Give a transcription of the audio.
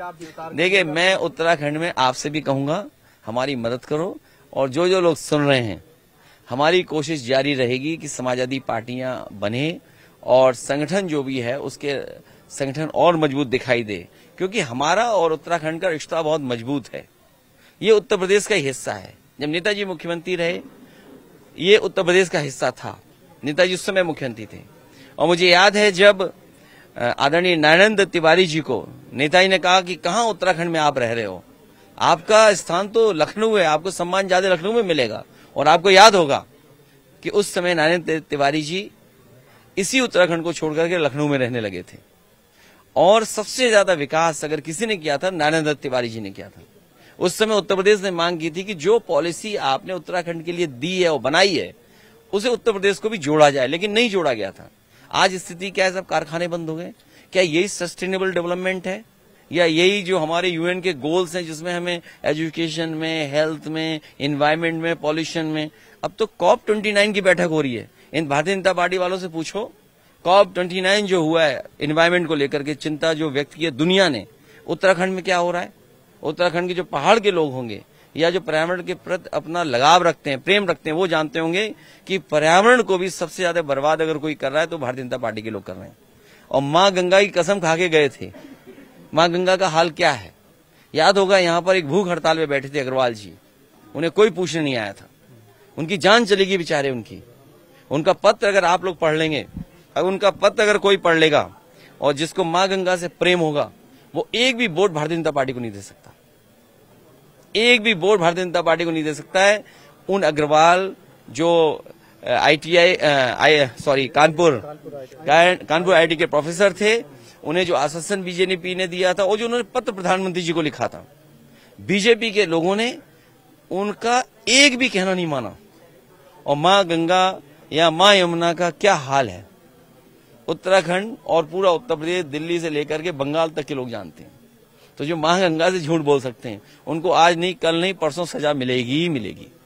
देखिए मैं उत्तराखंड में आपसे भी कहूंगा हमारी मदद करो और जो जो लोग सुन रहे हैं हमारी कोशिश जारी रहेगी कि समाजवादी पार्टियां बने और संगठन जो भी है उसके संगठन और मजबूत दिखाई दे क्योंकि हमारा और उत्तराखंड का रिश्ता बहुत मजबूत है ये उत्तर प्रदेश का ही हिस्सा है जब नेताजी मुख्यमंत्री रहे ये उत्तर प्रदेश का हिस्सा था नेताजी उस समय मुख्यमंत्री थे और मुझे याद है जब आदरणीय नारायण तिवारी जी को नेताजी ने कहा कि कहाँ उत्तराखंड में आप रह रहे हो आपका स्थान तो लखनऊ है आपको सम्मान ज्यादा लखनऊ में मिलेगा और आपको याद होगा कि उस समय नारायण तिवारी जी इसी उत्तराखंड को छोड़ करके लखनऊ में रहने लगे थे और सबसे ज्यादा विकास अगर किसी ने किया था नारायण दत्त तिवारी जी ने किया था उस समय उत्तर प्रदेश ने मांग की थी कि जो पॉलिसी आपने उत्तराखंड के लिए दी है और बनाई है उसे उत्तर प्रदेश को भी जोड़ा जाए लेकिन नहीं जोड़ा गया था आज स्थिति क्या है सब कारखाने बंद हो गए क्या यही सस्टेनेबल डेवलपमेंट है या यही जो हमारे यूएन के गोल्स हैं जिसमें हमें एजुकेशन में हेल्थ में इन्वायरमेंट में पॉल्यूशन में अब तो कॉप ट्वेंटी नाइन की बैठक हो रही है इन भारतीय जनता पार्टी वालों से पूछो कॉप ट्वेंटी नाइन जो हुआ है इन्वायरमेंट को लेकर के चिंता जो व्यक्त की है दुनिया ने उत्तराखंड में क्या हो रहा है उत्तराखंड के जो पहाड़ के लोग होंगे या जो पर्यावरण के प्रति अपना लगाव रखते हैं प्रेम रखते हैं वो जानते होंगे कि पर्यावरण को भी सबसे ज्यादा बर्बाद अगर कोई कर रहा है तो भारतीय जनता पार्टी के लोग कर रहे हैं और माँ गंगा की कसम खा के गए थे माँ गंगा का हाल क्या है याद होगा यहाँ पर एक भूख हड़ताल में बैठे थे अग्रवाल जी उन्हें कोई पूछने नहीं आया था उनकी जान चलेगी बेचारे उनकी उनका पत्र अगर आप लोग पढ़ लेंगे अगर उनका पत्र अगर कोई पढ़ लेगा और जिसको माँ गंगा से प्रेम होगा वो एक भी वोट भारतीय जनता पार्टी को नहीं दे सकता एक भी वोट भारतीय जनता पार्टी को नहीं दे सकता है उन अग्रवाल जो ITI I sorry Kanpur Kanpur IIT के प्रोफेसर थे उन्हें जो आश्वासन बीजेपी ने दिया था और जो उन्होंने पत्र प्रधानमंत्री जी को लिखा था बीजेपी के लोगों ने उनका एक भी कहना नहीं माना और माँ गंगा या माँ यमुना का क्या हाल है उत्तराखंड और पूरा उत्तर प्रदेश दिल्ली से लेकर के बंगाल तक के लोग जानते हैं तो जो महागंगा से झूठ बोल सकते हैं उनको आज नहीं कल नहीं परसों सजा मिलेगी ही मिलेगी